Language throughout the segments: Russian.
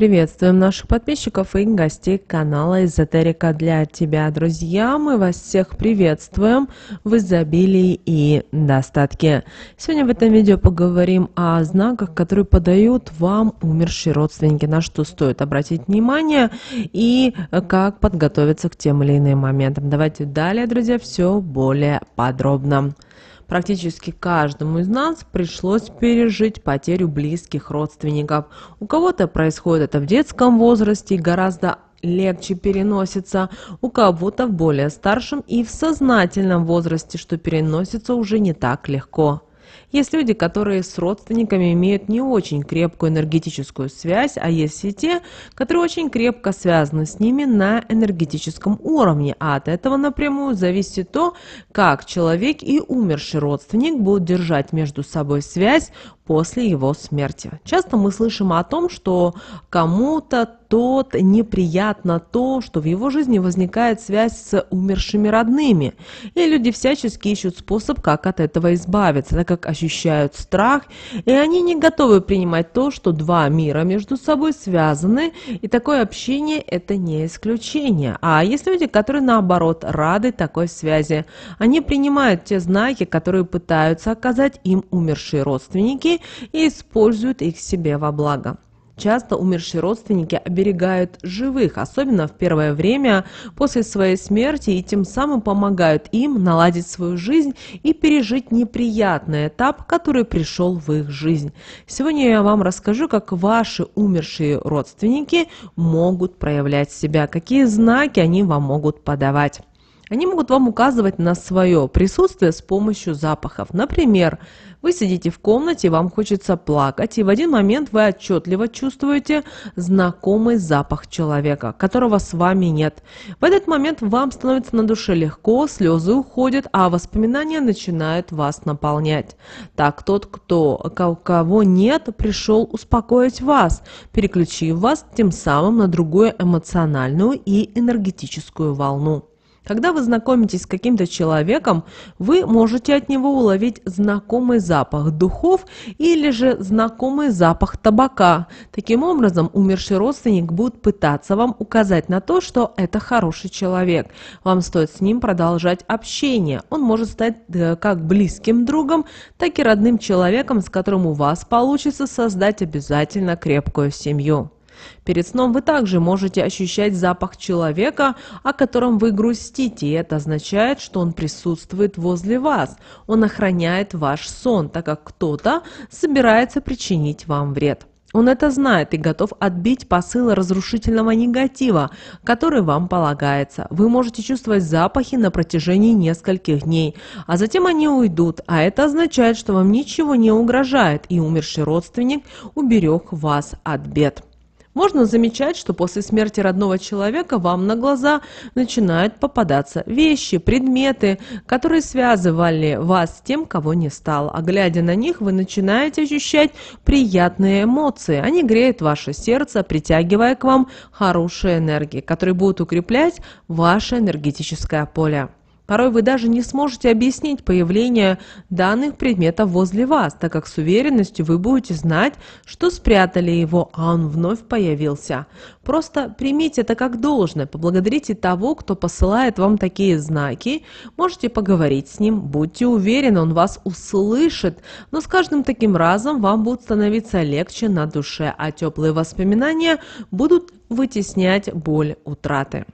Приветствуем наших подписчиков и гостей канала «Эзотерика для тебя». Друзья, мы вас всех приветствуем в изобилии и достатке. Сегодня в этом видео поговорим о знаках, которые подают вам умершие родственники, на что стоит обратить внимание и как подготовиться к тем или иным моментам. Давайте далее, друзья, все более подробно. Практически каждому из нас пришлось пережить потерю близких родственников. У кого-то происходит это в детском возрасте гораздо легче переносится, у кого-то в более старшем и в сознательном возрасте, что переносится уже не так легко. Есть люди, которые с родственниками имеют не очень крепкую энергетическую связь, а есть и те, которые очень крепко связаны с ними на энергетическом уровне, а от этого напрямую зависит то, как человек и умерший родственник будут держать между собой связь после его смерти. Часто мы слышим о том, что кому-то тот неприятно то, что в его жизни возникает связь с умершими родными, и люди всячески ищут способ, как от этого избавиться, так как ощущают страх, и они не готовы принимать то, что два мира между собой связаны, и такое общение – это не исключение. А есть люди, которые наоборот рады такой связи. Они принимают те знаки, которые пытаются оказать им умершие родственники, и используют их себе во благо. Часто умершие родственники оберегают живых, особенно в первое время после своей смерти, и тем самым помогают им наладить свою жизнь и пережить неприятный этап, который пришел в их жизнь. Сегодня я вам расскажу, как ваши умершие родственники могут проявлять себя, какие знаки они вам могут подавать. Они могут вам указывать на свое присутствие с помощью запахов. Например, вы сидите в комнате, вам хочется плакать, и в один момент вы отчетливо чувствуете знакомый запах человека, которого с вами нет. В этот момент вам становится на душе легко, слезы уходят, а воспоминания начинают вас наполнять. Так тот, кто, кого нет, пришел успокоить вас, переключив вас тем самым на другую эмоциональную и энергетическую волну. Когда вы знакомитесь с каким-то человеком, вы можете от него уловить знакомый запах духов или же знакомый запах табака. Таким образом, умерший родственник будет пытаться вам указать на то, что это хороший человек. Вам стоит с ним продолжать общение. Он может стать э, как близким другом, так и родным человеком, с которым у вас получится создать обязательно крепкую семью. Перед сном вы также можете ощущать запах человека, о котором вы грустите, и это означает, что он присутствует возле вас. Он охраняет ваш сон, так как кто-то собирается причинить вам вред. Он это знает и готов отбить посыл разрушительного негатива, который вам полагается. Вы можете чувствовать запахи на протяжении нескольких дней, а затем они уйдут, а это означает, что вам ничего не угрожает и умерший родственник уберег вас от бед. Можно замечать, что после смерти родного человека вам на глаза начинают попадаться вещи, предметы, которые связывали вас с тем, кого не стало. А глядя на них, вы начинаете ощущать приятные эмоции. Они греют ваше сердце, притягивая к вам хорошие энергии, которые будут укреплять ваше энергетическое поле. Порой вы даже не сможете объяснить появление данных предметов возле вас, так как с уверенностью вы будете знать, что спрятали его, а он вновь появился. Просто примите это как должное, поблагодарите того, кто посылает вам такие знаки, можете поговорить с ним, будьте уверены, он вас услышит, но с каждым таким разом вам будет становиться легче на душе, а теплые воспоминания будут вытеснять боль утраты.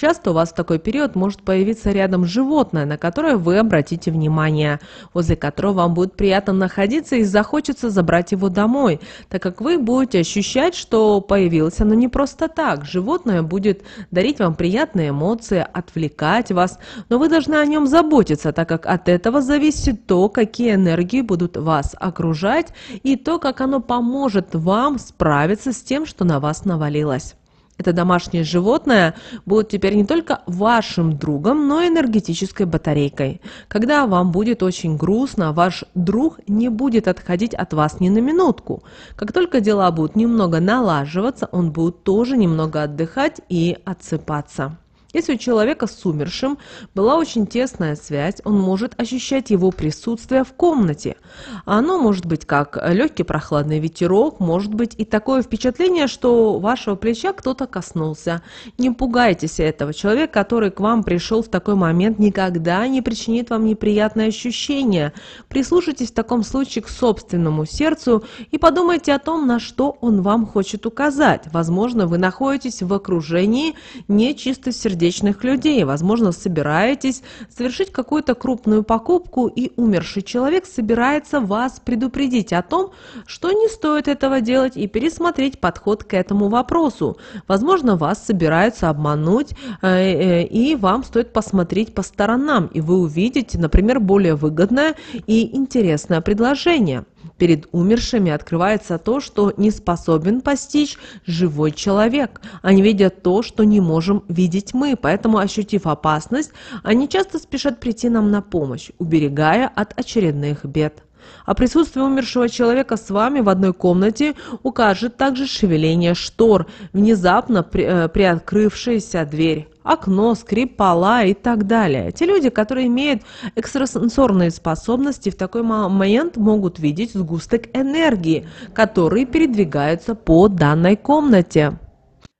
Часто у вас в такой период может появиться рядом животное, на которое вы обратите внимание, возле которого вам будет приятно находиться и захочется забрать его домой, так как вы будете ощущать, что появилось оно не просто так. Животное будет дарить вам приятные эмоции, отвлекать вас, но вы должны о нем заботиться, так как от этого зависит то, какие энергии будут вас окружать и то, как оно поможет вам справиться с тем, что на вас навалилось это домашнее животное будет теперь не только вашим другом, но и энергетической батарейкой. Когда вам будет очень грустно, ваш друг не будет отходить от вас ни на минутку. Как только дела будут немного налаживаться, он будет тоже немного отдыхать и отсыпаться. Если у человека с умершим была очень тесная связь, он может ощущать его присутствие в комнате. Оно может быть как легкий прохладный ветерок, может быть и такое впечатление, что вашего плеча кто-то коснулся. Не пугайтесь этого. Человек, который к вам пришел в такой момент, никогда не причинит вам неприятное ощущение. Прислушайтесь в таком случае к собственному сердцу и подумайте о том, на что он вам хочет указать. Возможно, вы находитесь в окружении нечистосердечных сердечных людей. Возможно, собираетесь совершить какую-то крупную покупку, и умерший человек собирается вас предупредить о том, что не стоит этого делать, и пересмотреть подход к этому вопросу. Возможно, вас собираются обмануть, э, э, и вам стоит посмотреть по сторонам, и вы увидите, например, более выгодное и интересное предложение перед умершими открывается то, что не способен постичь живой человек. Они видят то, что не можем видеть мы, поэтому, ощутив опасность, они часто спешат прийти нам на помощь, уберегая от очередных бед. А присутствие умершего человека с вами в одной комнате укажет также шевеление штор, внезапно при, э, приоткрывшаяся дверь окно, скрип пола и так далее. Те люди, которые имеют экстрасенсорные способности, в такой момент могут видеть сгусток энергии, который передвигается по данной комнате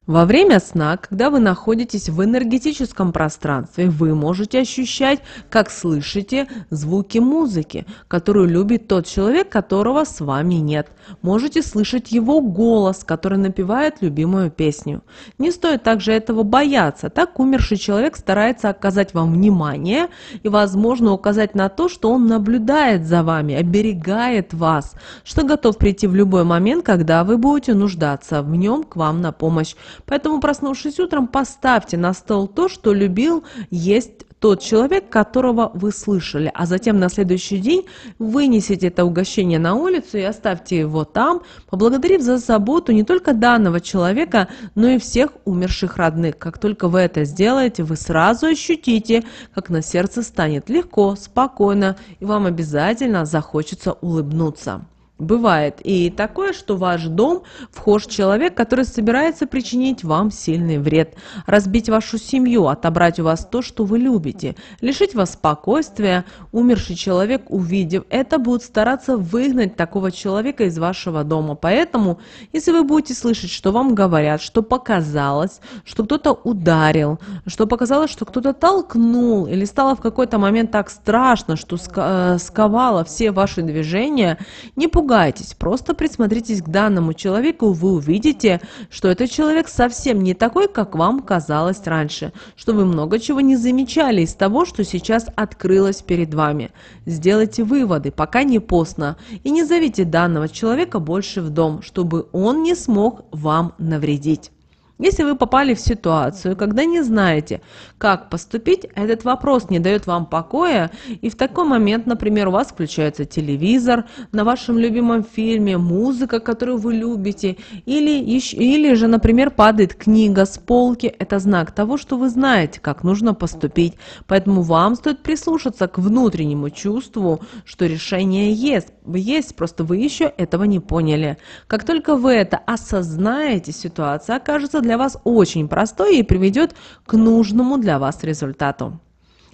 во время сна когда вы находитесь в энергетическом пространстве вы можете ощущать как слышите звуки музыки которую любит тот человек которого с вами нет можете слышать его голос который напевает любимую песню не стоит также этого бояться так умерший человек старается оказать вам внимание и возможно указать на то что он наблюдает за вами оберегает вас что готов прийти в любой момент когда вы будете нуждаться в нем к вам на помощь Поэтому, проснувшись утром, поставьте на стол то, что любил есть тот человек, которого вы слышали, а затем на следующий день вынесите это угощение на улицу и оставьте его там, поблагодарив за заботу не только данного человека, но и всех умерших родных. Как только вы это сделаете, вы сразу ощутите, как на сердце станет легко, спокойно, и вам обязательно захочется улыбнуться. Бывает и такое, что ваш дом вхож человек, который собирается причинить вам сильный вред, разбить вашу семью, отобрать у вас то, что вы любите, лишить вас спокойствия. Умерший человек, увидев это, будет стараться выгнать такого человека из вашего дома. Поэтому, если вы будете слышать, что вам говорят, что показалось, что кто-то ударил, что показалось, что кто-то толкнул или стало в какой-то момент так страшно, что э, сковало все ваши движения, не пугайтесь пугайтесь, просто присмотритесь к данному человеку, вы увидите, что этот человек совсем не такой, как вам казалось раньше, что вы много чего не замечали из того, что сейчас открылось перед вами. Сделайте выводы, пока не поздно, и не зовите данного человека больше в дом, чтобы он не смог вам навредить. Если вы попали в ситуацию, когда не знаете, как поступить, этот вопрос не дает вам покоя, и в такой момент, например, у вас включается телевизор на вашем любимом фильме, музыка, которую вы любите, или, еще, или же, например, падает книга с полки, это знак того, что вы знаете, как нужно поступить. Поэтому вам стоит прислушаться к внутреннему чувству, что решение есть, есть, просто вы еще этого не поняли. Как только вы это осознаете, ситуация окажется для вас очень простой и приведет к нужному для вас результату.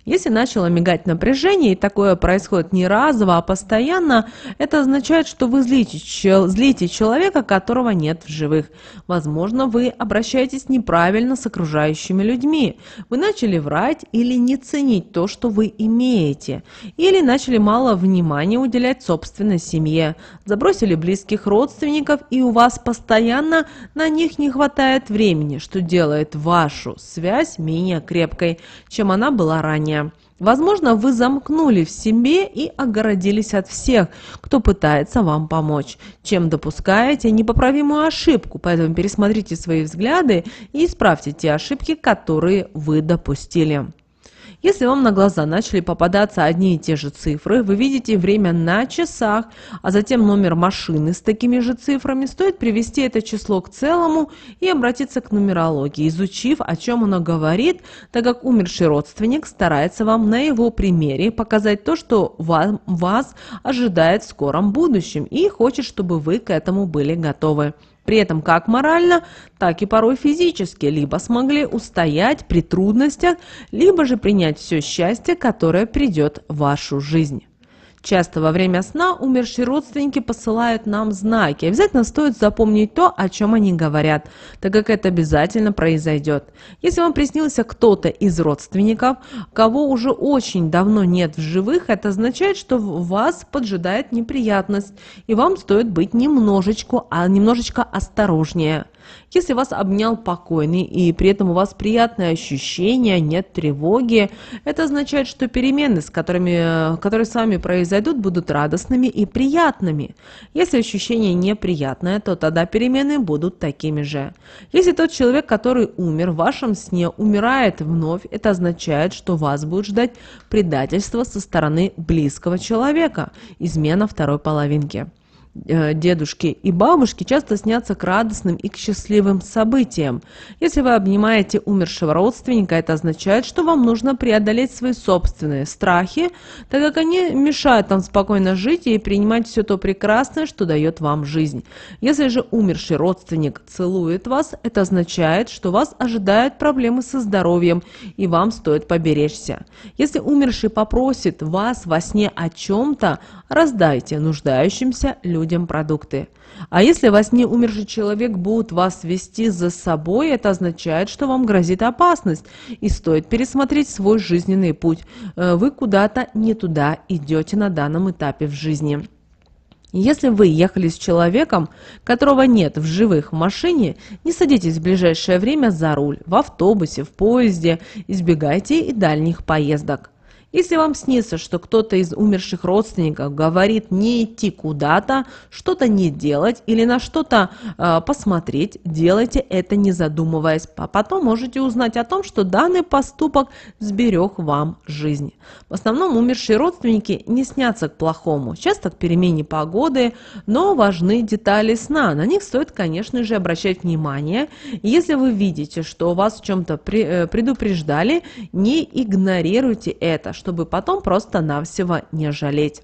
Если начало мигать напряжение, и такое происходит не разово, а постоянно, это означает, что вы злите, чел, злите человека, которого нет в живых. Возможно, вы обращаетесь неправильно с окружающими людьми. Вы начали врать или не ценить то, что вы имеете. Или начали мало внимания уделять собственной семье. Забросили близких родственников, и у вас постоянно на них не хватает времени, что делает вашу связь менее крепкой, чем она была ранее отношения. Возможно, вы замкнули в себе и огородились от всех, кто пытается вам помочь, чем допускаете непоправимую ошибку, поэтому пересмотрите свои взгляды и исправьте те ошибки, которые вы допустили. Если вам на глаза начали попадаться одни и те же цифры, вы видите время на часах, а затем номер машины с такими же цифрами, стоит привести это число к целому и обратиться к нумерологии, изучив, о чем оно говорит, так как умерший родственник старается вам на его примере показать то, что вам, вас ожидает в скором будущем и хочет, чтобы вы к этому были готовы при этом как морально, так и порой физически, либо смогли устоять при трудностях, либо же принять все счастье, которое придет в вашу жизнь. Часто во время сна умершие родственники посылают нам знаки. Обязательно стоит запомнить то, о чем они говорят, так как это обязательно произойдет. Если вам приснился кто-то из родственников, кого уже очень давно нет в живых, это означает, что вас поджидает неприятность, и вам стоит быть немножечко, а немножечко осторожнее. Если вас обнял покойный и при этом у вас приятное ощущение, нет тревоги, это означает, что перемены, с которыми, которые с вами произойдут, будут радостными и приятными. Если ощущение неприятное, то тогда перемены будут такими же. Если тот человек, который умер в вашем сне, умирает вновь, это означает, что вас будет ждать предательство со стороны близкого человека, измена второй половинки. Э, дедушки и бабушки часто снятся к радостным и к счастливым событиям. Если вы обнимаете умершего родственника, это означает, что вам нужно преодолеть свои собственные страхи, так как они мешают вам спокойно жить и принимать все то прекрасное, что дает вам жизнь. Если же умерший родственник целует вас, это означает, что вас ожидают проблемы со здоровьем, и вам стоит поберечься. Если умерший попросит вас во сне о чем-то, раздайте нуждающимся людям продукты. А если во сне умерший человек будет вас вести за собой, это означает, что вам грозит опасность, и стоит пересмотреть свой жизненный путь. Э, вы куда-то не туда идете на данном этапе в жизни. Если вы ехали с человеком, которого нет в живых в машине, не садитесь в ближайшее время за руль, в автобусе, в поезде, избегайте и дальних поездок. Если вам снится, что кто-то из умерших родственников говорит не идти куда-то, что-то не делать или на что-то э, посмотреть, делайте это не задумываясь. А потом можете узнать о том, что данный поступок сберег вам жизнь. В основном умершие родственники не снятся к плохому, часто к перемене погоды, но важны детали сна. На них стоит, конечно же, обращать внимание. Если вы видите, что вас в чем-то э, предупреждали, не игнорируйте это, чтобы потом просто-навсего не жалеть.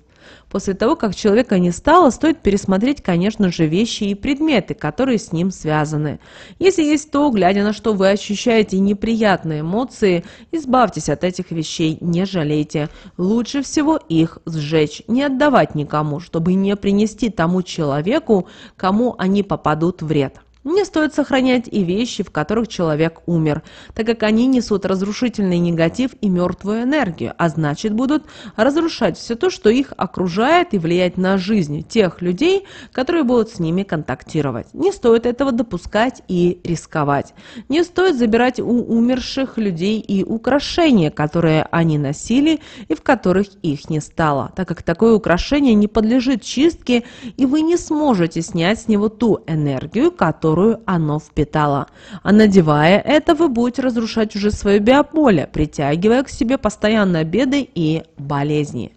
После того, как человека не стало, стоит пересмотреть, конечно же, вещи и предметы, которые с ним связаны. Если есть то, глядя на что вы ощущаете неприятные эмоции, избавьтесь от этих вещей, не жалейте. Лучше всего их сжечь, не отдавать никому, чтобы не принести тому человеку, кому они попадут вред. Не стоит сохранять и вещи, в которых человек умер, так как они несут разрушительный негатив и мертвую энергию, а значит будут разрушать все то, что их окружает и влиять на жизнь тех людей, которые будут с ними контактировать. Не стоит этого допускать и рисковать. Не стоит забирать у умерших людей и украшения, которые они носили и в которых их не стало, так как такое украшение не подлежит чистке, и вы не сможете снять с него ту энергию, которая которую оно впитало. А надевая это, вы будете разрушать уже свое биополе, притягивая к себе постоянно беды и болезни.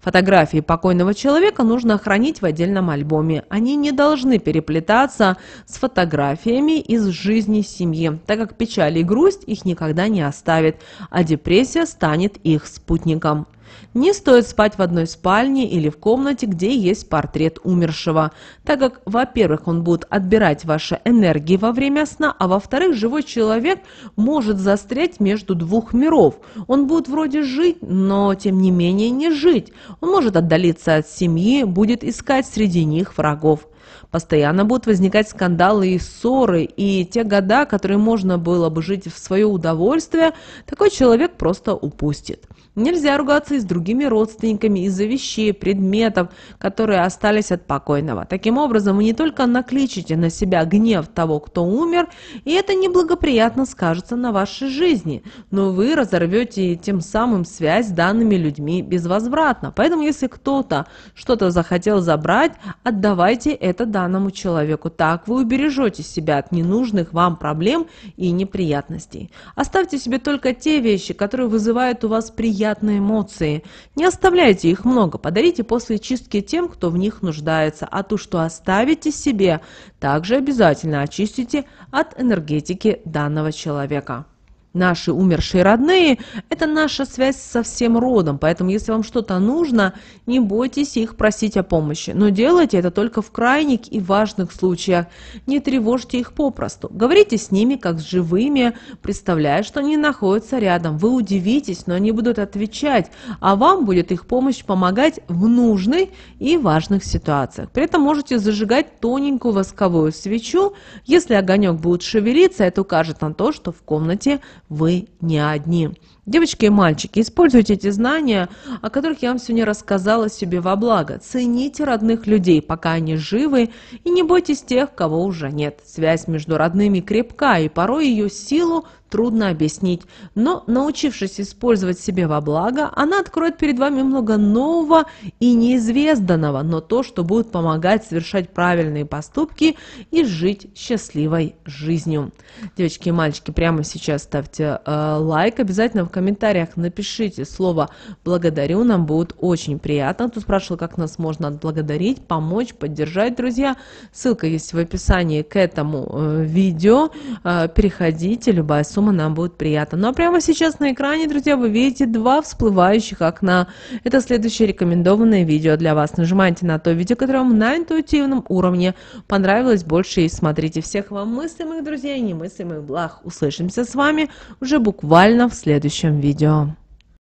Фотографии покойного человека нужно хранить в отдельном альбоме. Они не должны переплетаться с фотографиями из жизни семьи, так как печаль и грусть их никогда не оставит, а депрессия станет их спутником. Не стоит спать в одной спальне или в комнате, где есть портрет умершего, так как, во-первых, он будет отбирать ваши энергии во время сна, а во-вторых, живой человек может застрять между двух миров. Он будет вроде жить, но тем не менее не жить. Он может отдалиться от семьи, будет искать среди них врагов. Постоянно будут возникать скандалы и ссоры, и те года, которые можно было бы жить в свое удовольствие, такой человек просто упустит. Нельзя ругаться и с другими родственниками из-за вещей, предметов, которые остались от покойного. Таким образом, вы не только накличите на себя гнев того, кто умер, и это неблагоприятно скажется на вашей жизни, но вы разорвете тем самым связь с данными людьми безвозвратно. Поэтому, если кто-то что-то захотел забрать, отдавайте это это данному человеку. Так вы убережете себя от ненужных вам проблем и неприятностей. Оставьте себе только те вещи, которые вызывают у вас приятные эмоции. Не оставляйте их много, подарите после чистки тем, кто в них нуждается. А то, что оставите себе, также обязательно очистите от энергетики данного человека наши умершие родные, это наша связь со всем родом. Поэтому, если вам что-то нужно, не бойтесь их просить о помощи. Но делайте это только в крайних и важных случаях. Не тревожьте их попросту. Говорите с ними, как с живыми, представляя, что они находятся рядом. Вы удивитесь, но они будут отвечать, а вам будет их помощь помогать в нужной и важных ситуациях. При этом можете зажигать тоненькую восковую свечу. Если огонек будет шевелиться, это укажет на то, что в комнате вы не одни. Девочки и мальчики, используйте эти знания, о которых я вам сегодня рассказала себе во благо. Цените родных людей, пока они живы, и не бойтесь тех, кого уже нет. Связь между родными крепка, и порой ее силу трудно объяснить, но научившись использовать себе во благо, она откроет перед вами много нового и неизвестного, но то, что будет помогать совершать правильные поступки и жить счастливой жизнью. Девочки и мальчики, прямо сейчас ставьте э, лайк, обязательно в комментариях напишите слово «благодарю», нам будет очень приятно. Тут спрашивал, как нас можно отблагодарить, помочь, поддержать, друзья. Ссылка есть в описании к этому э, видео. Э, переходите, любая сумма сумма нам будет приятна. Ну а прямо сейчас на экране, друзья, вы видите два всплывающих окна. Это следующее рекомендованное видео для вас. Нажимайте на то видео, которое вам на интуитивном уровне понравилось больше и смотрите. Всех вам мыслимых, друзей и немыслимых благ. Услышимся с вами уже буквально в следующем видео.